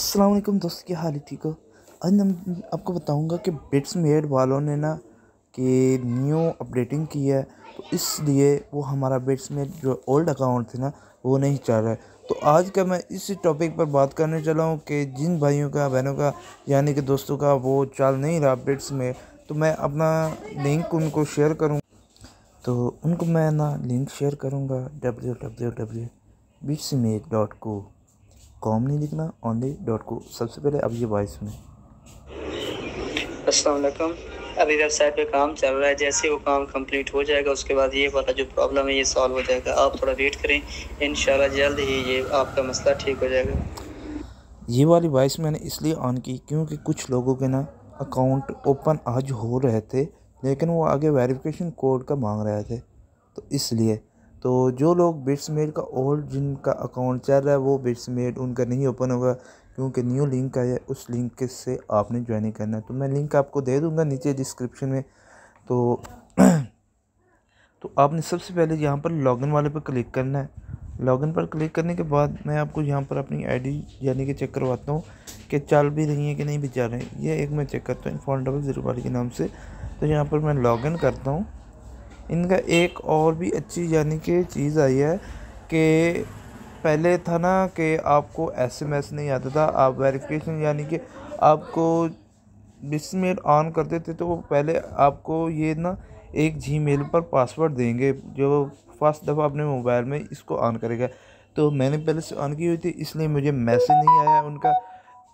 असलम दोस्तों क्या हाल थी को आज मैं आपको बताऊंगा कि बिट्स मेड वालों ने ना कि न्यू अपडेटिंग की है तो इसलिए वो हमारा बिट्स मेड जो ओल्ड अकाउंट थे ना वो नहीं चल रहा है तो आज का मैं इस टॉपिक पर बात करने चला हूँ कि जिन भाइयों का बहनों का यानी कि दोस्तों का वो चल नहीं रहा बिट्स में तो मैं अपना लिंक उनको शेयर करूँ तो उनको मैं ना लिंक शेयर करूँगा W W W bits made dot co com नहीं लिखना ऑनली डॉट को सबसे पहले अब ये वॉइस सुने असलकम अभी वेबसाइट पे काम चल रहा है जैसे वो काम कंप्लीट हो जाएगा उसके बाद ये वाला जो प्रॉब्लम है ये सॉल्व हो जाएगा आप थोड़ा वेट करें इन जल्द ही ये आपका मसला ठीक हो जाएगा ये वाली वॉइस मैंने इसलिए ऑन की क्योंकि कुछ लोगों के ना अकाउंट ओपन आज हो रहे थे लेकिन वो आगे वेरिफिकेशन कोड का मांग रहे थे तो इसलिए तो जो लोग बिट्स मेड का ओल्ड जिनका अकाउंट चल रहा है वो बिट्स मेड उनका नहीं ओपन होगा क्योंकि न्यू लिंक आया उस लिंक के से आपने ज्वाइनिंग करना है तो मैं लिंक आपको दे दूँगा नीचे डिस्क्रिप्शन में तो तो आपने सबसे पहले यहाँ पर लॉगिन वाले पर क्लिक करना है लॉगिन पर क्लिक करने के बाद मैं आपको यहाँ पर अपनी आईडी यानी कि चेक करवाता हूँ कि चल भी रही है कि नहीं भी चल रही ये एक मैं चेक करता हूँ फोन डबल ज़ीरो वाले के नाम से तो यहाँ पर मैं लॉगिन करता हूँ इनका एक और भी अच्छी यानी कि चीज़ आई है कि पहले था ना कि आपको एसएमएस नहीं आता था आप वेरिफिकेशन यानी कि आपको बिस्मेल ऑन करते थे तो वो पहले आपको ये ना एक जी मेल पर पासवर्ड देंगे जो फर्स्ट दफ़ा अपने मोबाइल में इसको ऑन करेगा तो मैंने पहले से ऑन की हुई थी इसलिए मुझे मैसेज नहीं आया उनका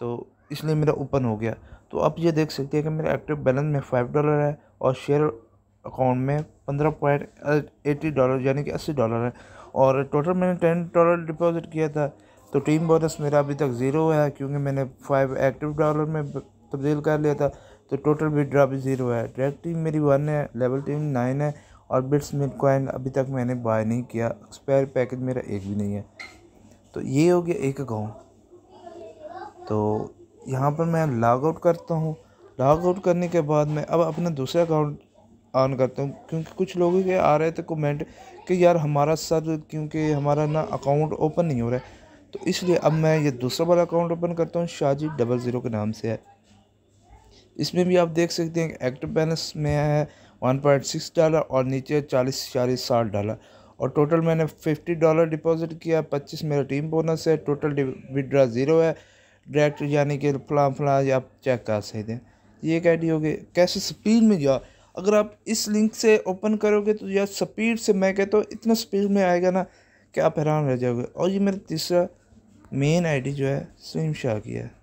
तो इसलिए मेरा ओपन हो गया तो आप ये देख सकते हैं कि मेरा एक्टिव बैलेंस में फ़ाइव डॉलर है और शेयर अकाउंट में पंद्रह पॉइंट एटी डॉलर यानी कि अस्सी डॉलर है और टोटल मैंने टेन डॉलर डिपॉजिट किया था तो टीम बोनस मेरा अभी तक ज़ीरो है क्योंकि मैंने फाइव एक्टिव डॉलर में तब्दील कर लिया था तो टोटल विड्रा भी ज़ीरो है डायरेक्ट टीम मेरी वन है लेवल टीम नाइन है और बिट्स मिड कॉइन अभी तक मैंने बाय नहीं किया एक्सपायर पैकेज मेरा एक भी नहीं है तो ये हो गया एक अकाउंट तो यहाँ पर मैं लॉग आउट करता हूँ लॉग आउट करने के बाद मैं अब अपना दूसरा अकाउंट ऑन करता हूँ क्योंकि कुछ लोगों के आ रहे थे कमेंट कि यार हमारा सर क्योंकि हमारा ना अकाउंट ओपन नहीं हो रहा है तो इसलिए अब मैं ये दूसरा वाला अकाउंट ओपन करता हूँ शाहजी डबल ज़ीरो के नाम से है इसमें भी आप देख सकते हैं एक्टिव बैलेंस में है वन पॉइंट सिक्स डॉलर और नीचे चालीस चालीस साठ डॉलर और टोटल मैंने फिफ्टी डॉलर डिपॉजिट किया पच्चीस मेरा टीम बोनस है टोटल विड्रा ज़ीरो है डायरेक्ट यानी कि फला फला आप चेक कर सकते हैं ये एक आईडी हो गई कैसे स्पीड में जाओ अगर आप इस लिंक से ओपन करोगे तो यह स्पीड से मैं कहता तो हूँ इतना स्पीड में आएगा ना कि आप हैरान रह जाओगे और ये मेरा तीसरा मेन आईडी जो है स्विम शाह की है